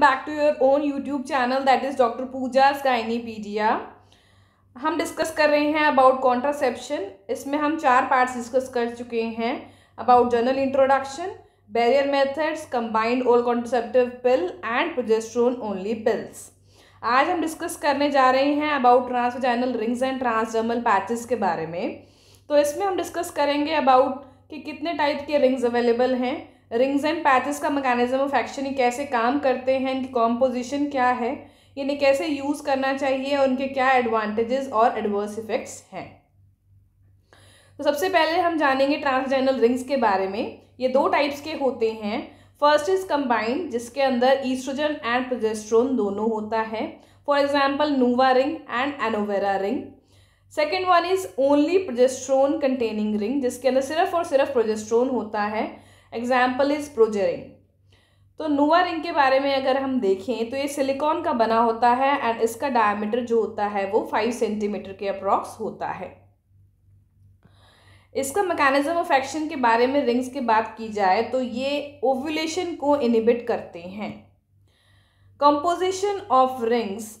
Back to your own YouTube channel that is Dr. Pooja's Gynepedia. हम discuss कर रहे हैं अबाउट कॉन्ट्रासेप्शन इसमें हम चार पार्ट्स डिस्कस कर चुके हैं about general introduction barrier methods combined oral contraceptive pill and progesterone only pills आज हम डिस्कस करने जा रहे हैं about transvaginal rings and transdermal patches के बारे में तो इसमें हम डिस्कस करेंगे अबाउट कि कितने टाइप के रिंग्स अवेलेबल हैं रिंग्स एंड पैचेस का मैकेनिज्म ऑफ एक्शन कैसे काम करते हैं इनकी कॉम्पोजिशन क्या है इन्हें कैसे यूज़ करना चाहिए और उनके क्या एडवांटेजेस और एडवर्स इफ़ेक्ट्स हैं तो सबसे पहले हम जानेंगे ट्रांसजेंडल रिंग्स के बारे में ये दो टाइप्स के होते हैं फर्स्ट इज़ कम्बाइंड जिसके अंदर ईस्ट्रोजन एंड प्रोजेस्ट्रोन दोनों होता है for example Nuva ring and Annovera ring second one is only progesterone containing ring जिसके अंदर सिर्फ और सिर्फ प्रोजेस्ट्रोन होता है एग्जाम्पल इज प्रोजरिंग तो नुआ रिंग के बारे में अगर हम देखें तो ये सिलिकॉन का बना होता है एंड इसका डायमीटर जो होता है वो फाइव सेंटीमीटर के अप्रॉक्स होता है इसका मैकेनिज्म ऑफ एक्शन के बारे में रिंग्स की बात की जाए तो ये ओव्यूलेशन को इनिबिट करते हैं कंपोजिशन ऑफ रिंग्स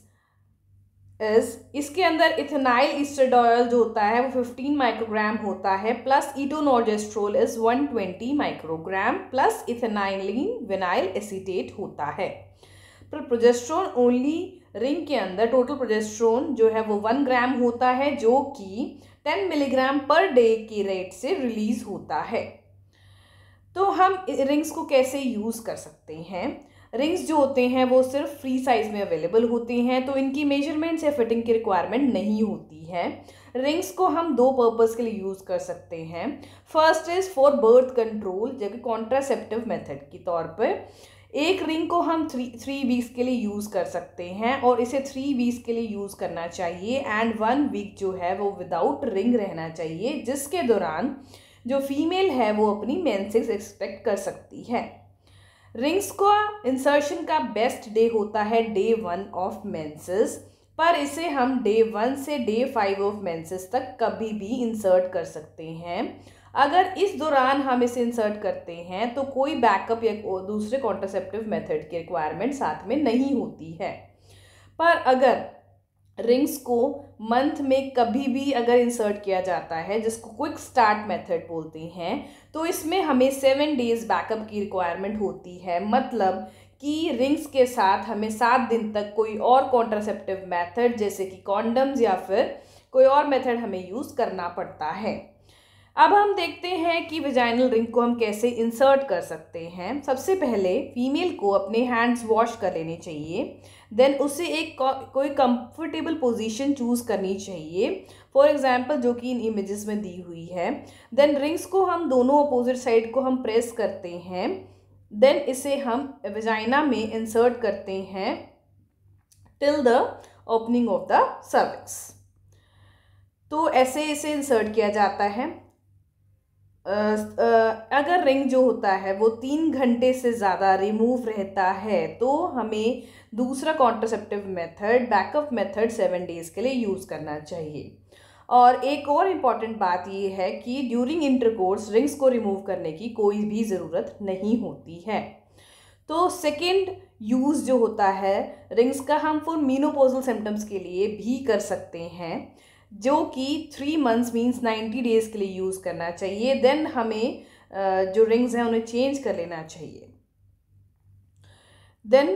इज इसके अंदर इथेनाइल इस्टेडॉयल जो होता है वो फिफ्टीन माइक्रोग्राम होता है plus etonogestrel is one twenty microgram plus ethylene vinyl acetate होता है पर प्रोजेस्ट्रोन ओनली रिंग के अंदर टोटल प्रोजेस्ट्रोन जो है वो वन ग्राम होता है जो कि टेन मिलीग्राम पर डे की रेट से रिलीज होता है तो हम रिंग्स को कैसे यूज़ कर सकते हैं रिंग्स जो होते हैं वो सिर्फ फ्री साइज़ में अवेलेबल होते हैं तो इनकी मेजरमेंट्स या फिटिंग की रिक्वायरमेंट नहीं होती है रिंग्स को हम दो पर्पज़ के लिए यूज़ कर सकते हैं first is for birth control जबकि कॉन्ट्रासेप्टिव मेथड के तौर पर एक रिंग को हम थ्री थ्री वीक्स के लिए यूज़ कर सकते हैं और इसे थ्री वीक्स के लिए यूज़ करना चाहिए एंड वन वीक जो है वो विदाउट रिंग रहना चाहिए जिसके दौरान जो फीमेल है वो अपनी मेंसेस एक्सपेक्ट कर सकती है रिंग्स को इंसर्शन का बेस्ट डे होता है डे वन ऑफ मेंसेस पर इसे हम डे वन से डे फाइव ऑफ मेंसेस तक कभी भी इंसर्ट कर सकते हैं अगर इस दौरान हम इसे इंसर्ट करते हैं तो कोई बैकअप या दूसरे कॉन्ट्रासेप्टिव मेथड की रिक्वायरमेंट साथ में नहीं होती है पर अगर रिंग्स को मंथ में कभी भी अगर इंसर्ट किया जाता है जिसको क्विक स्टार्ट मेथड बोलते हैं तो इसमें हमें सेवन डेज़ बैकअप की रिक्वायरमेंट होती है मतलब कि रिंग्स के साथ हमें सात दिन तक कोई और कॉन्ट्रासेप्टिव मेथड जैसे कि कॉन्डम्स या फिर कोई और मेथड हमें यूज़ करना पड़ता है अब हम देखते हैं कि विजाइनल रिंग को हम कैसे इंसर्ट कर सकते हैं सबसे पहले फीमेल को अपने हैंड्स वॉश कर लेने चाहिए देन उसे एक कोई कंफर्टेबल पोजीशन चूज़ करनी चाहिए फॉर एग्ज़ाम्पल जो कि इन इमेजेस में दी हुई है देन रिंग्स को हम दोनों अपोजिट साइड को हम प्रेस करते हैं देन इसे हम वेजाइना में इंसर्ट करते हैं till the opening of the cervix तो ऐसे इसे इंसर्ट किया जाता है अगर रिंग जो होता है वो तीन घंटे से ज़्यादा रिमूव रहता है तो हमें दूसरा contraceptive method backup method seven days के लिए यूज़ करना चाहिए और एक और इम्पॉर्टेंट बात ये है कि ड्यूरिंग इंटरकोर्स रिंग्स को रिमूव करने की कोई भी ज़रूरत नहीं होती है तो सेकेंड यूज़ जो होता है रिंग्स का हम फॉर मीनोपोजल सिम्टम्स के लिए भी कर सकते हैं जो कि three months means ninety days के लिए यूज़ करना चाहिए देन हमें जो रिंग्स हैं उन्हें चेंज कर लेना चाहिए then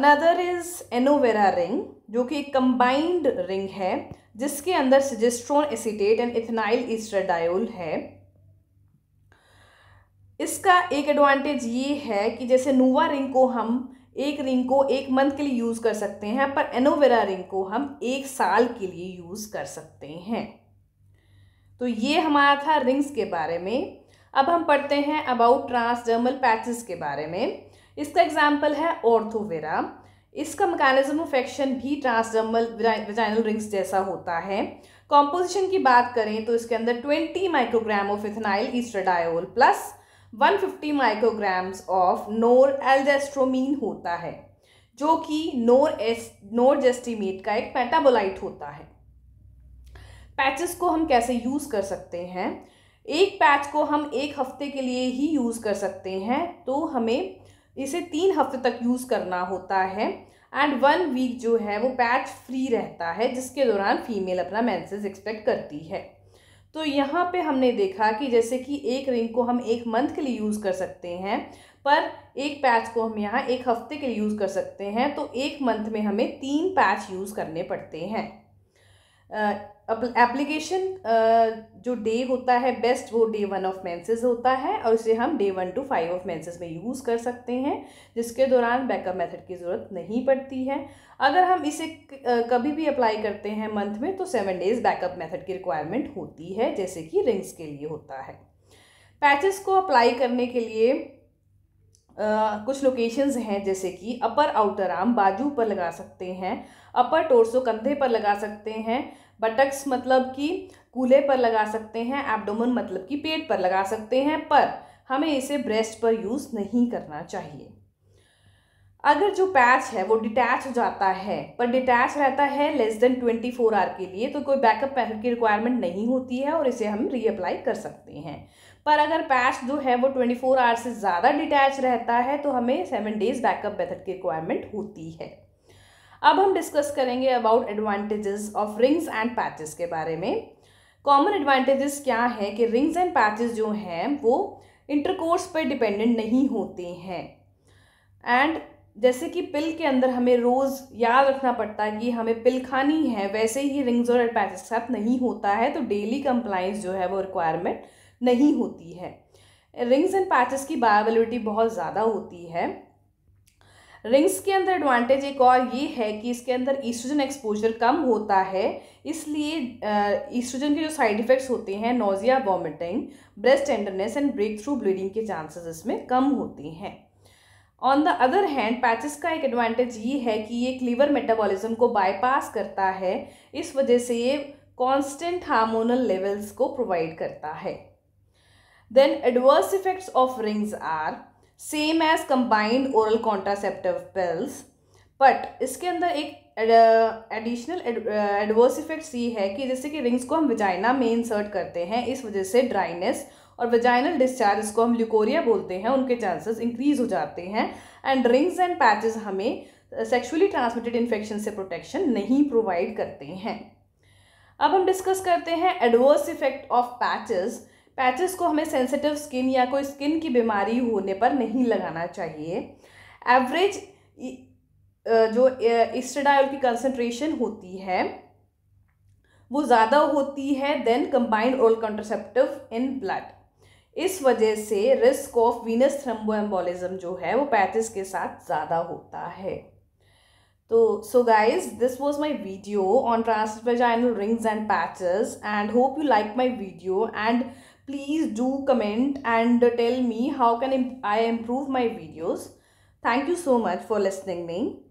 another is Annovera ring जो कि एक कंबाइंड रिंग है जिसके अंदर segesterone acetate and ethinyl estradiol है इसका एक एडवांटेज ये है कि जैसे नूवा रिंग को हम एक रिंग को एक मंथ के लिए यूज़ कर सकते हैं पर एनोवेरा रिंग को हम एक साल के लिए यूज़ कर सकते हैं तो ये हमारा था रिंग्स के बारे में अब हम पढ़ते हैं अबाउट ट्रांसडर्मल पैचेस के बारे में इसका एग्जाम्पल है ऑर्थोवेरा इसका मैकेनिज्म ऑफ एक्शन भी ट्रांसडर्मल विजाइनल रिंग्स जैसा होता है कॉम्पोजिशन की बात करें तो इसके अंदर twenty micrograms of ethinyl estradiol plus 150 micrograms of norelgestromin होता है जो कि नोर एस नोर जेस्टिमेट का एक पैटाबोलाइट होता है पैचेस को हम कैसे यूज़ कर सकते हैं एक पैच को हम एक हफ्ते के लिए ही यूज़ कर सकते हैं तो हमें इसे तीन हफ्ते तक यूज़ करना होता है एंड वन वीक जो है वो पैच फ्री रहता है जिसके दौरान फीमेल अपना मेंसेस एक्सपेक्ट करती है तो यहाँ पे हमने देखा कि जैसे कि एक रिंग को हम एक मंथ के लिए यूज़ कर सकते हैं पर एक पैच को हम यहाँ एक हफ्ते के लिए यूज़ कर सकते हैं तो एक मंथ में हमें तीन पैच यूज़ करने पड़ते हैं एप्लीकेशन जो डे होता है बेस्ट वो डे वन ऑफ मेंसेस होता है और इसे हम day one to five of menses में यूज़ कर सकते हैं जिसके दौरान बैकअप मेथड की ज़रूरत नहीं पड़ती है अगर हम इसे कभी भी अप्लाई करते हैं मंथ में तो सेवन डेज़ बैकअप मेथड की रिक्वायरमेंट होती है जैसे कि रिंग्स के लिए होता है पैचेस को अप्लाई करने के लिए कुछ लोकेशंस हैं जैसे कि अपर आउटर आर्म बाजू पर लगा सकते हैं अपर टोर्सो कंधे पर लगा सकते हैं बटक्स मतलब कि कूल्हे पर लगा सकते हैं एब्डोमन मतलब कि पेट पर लगा सकते हैं पर हमें इसे ब्रेस्ट पर यूज़ नहीं करना चाहिए अगर जो पैच है वो डिटैच हो जाता है पर डिटैच रहता है less than twenty four hour के लिए तो कोई बैकअप पैक की रिक्वायरमेंट नहीं होती है और इसे हम रीअप्लाई कर सकते हैं पर अगर पैच जो है वो ट्वेंटी फोर आवर्स से ज़्यादा डिटैच रहता है तो हमें सेवन डेज बैकअप मेथड की रिक्वायरमेंट होती है अब हम डिस्कस करेंगे about advantages of rings and patches के बारे में कॉमन एडवांटेजेस क्या है कि रिंग्स एंड पैचेस जो हैं वो इंटरकोर्स पर डिपेंडेंट नहीं होते हैं एंड जैसे कि पिल के अंदर हमें रोज़ याद रखना पड़ता है कि हमें पिल खानी है वैसे ही रिंग्स और पैचेस के साथ नहीं होता है तो डेली कंप्लाइंस जो है वो रिक्वायरमेंट नहीं होती है रिंग्स एंड पैचेस की बायोबिलिटी बहुत ज़्यादा होती है रिंग्स के अंदर एडवांटेज एक और ये है कि इसके अंदर ईस्ट्रोजन एक्सपोजर कम होता है इसलिए ईस्ट्रोजन के जो साइड इफ़ेक्ट्स होते हैं nausea vomiting breast tenderness and breakthrough bleeding के चांसेस इसमें कम होते हैं on the other hand patches का एक एडवांटेज ये है कि ये क्लीवर मेटाबॉलिज्म को बाईपास करता है इस वजह से ये कॉन्स्टेंट हार्मोनल लेवल्स को प्रोवाइड करता है then adverse effects of rings are same as combined oral contraceptive pills but इसके अंदर एक एडिशनल एडवर्स इफेक्ट्स ये है कि जैसे कि रिंग्स को हम vagina में इंसर्ट करते हैं इस वजह से ड्राइनेस और vaginal डिस्चार्ज इसको हम ल्यूकोरिया बोलते हैं उनके chances इंक्रीज हो जाते हैं एंड रिंग्स एंड patches हमें uh, sexually ट्रांसमिटेड इन्फेक्शन से प्रोटेक्शन नहीं प्रोवाइड करते हैं अब हम डिस्कस करते हैं adverse effect of patches patches को हमें सेंसिटिव स्किन या कोई स्किन की बीमारी होने पर नहीं लगाना चाहिए एवरेज जो इस्टेडाइल की कंसनट्रेशन होती है वो ज़्यादा होती है then combined oral contraceptive in blood इस वजह से रिस्क ऑफ वीनस थ्रम्बोएम्बोलिज्म जो है वो पैचेस के साथ ज़्यादा होता है तो so guys this was my video on transvaginal rings and patches and hope you like my video and please do comment and tell me how can I improve my videos. Thank you so much for listening me.